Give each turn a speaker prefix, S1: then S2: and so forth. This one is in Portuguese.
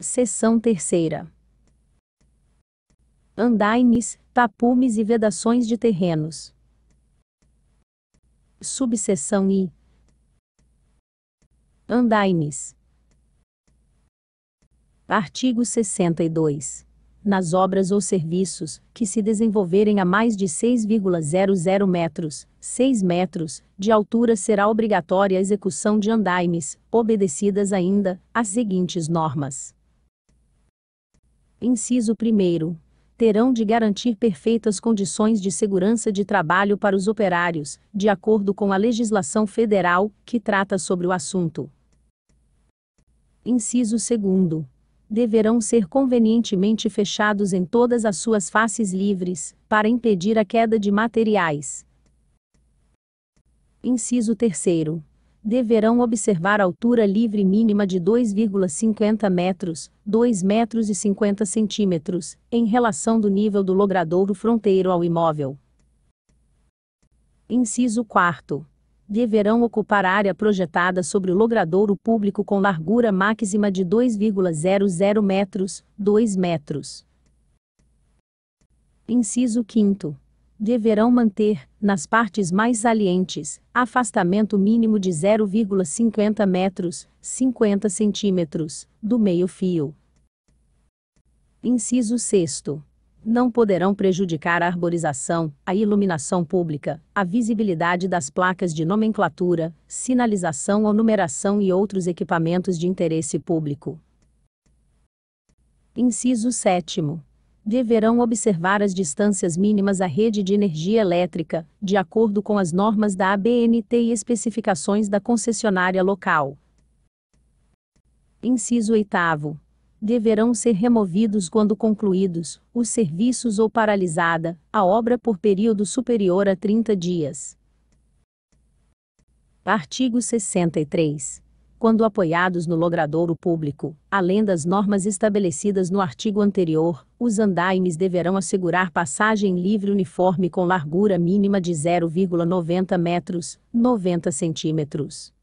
S1: Seção terceira. Andaines, tapumes e vedações de terrenos. Subseção I. Andaines. Artigo 62. Nas obras ou serviços que se desenvolverem a mais de 6,00 metros, 6 metros, de altura será obrigatória a execução de andaimes, obedecidas ainda às seguintes normas inciso 1, terão de garantir perfeitas condições de segurança de trabalho para os operários, de acordo com a legislação federal, que trata sobre o assunto. Inciso 2 deverão ser convenientemente fechados em todas as suas faces livres, para impedir a queda de materiais. Inciso 3 deverão observar altura livre mínima de 2,50 metros, 2 metros e 50 centímetros, em relação do nível do logradouro fronteiro ao imóvel. Inciso 4 deverão ocupar área projetada sobre o logradouro público com largura máxima de 2,00 metros, 2 metros. Inciso 5 deverão manter, nas partes mais salientes, afastamento mínimo de 0,50 metros, 50 centímetros, do meio-fio. Inciso 6. Não poderão prejudicar a arborização, a iluminação pública, a visibilidade das placas de nomenclatura, sinalização ou numeração e outros equipamentos de interesse público. Inciso 7 deverão observar as distâncias mínimas à rede de energia elétrica, de acordo com as normas da ABNT e especificações da concessionária local. Inciso 8. Deverão ser removidos quando concluídos os serviços ou paralisada a obra por período superior a 30 dias. Artigo 63 quando apoiados no logradouro público, além das normas estabelecidas no artigo anterior, os andaimes deverão assegurar passagem livre uniforme com largura mínima de 0,90 metros, 90 centímetros.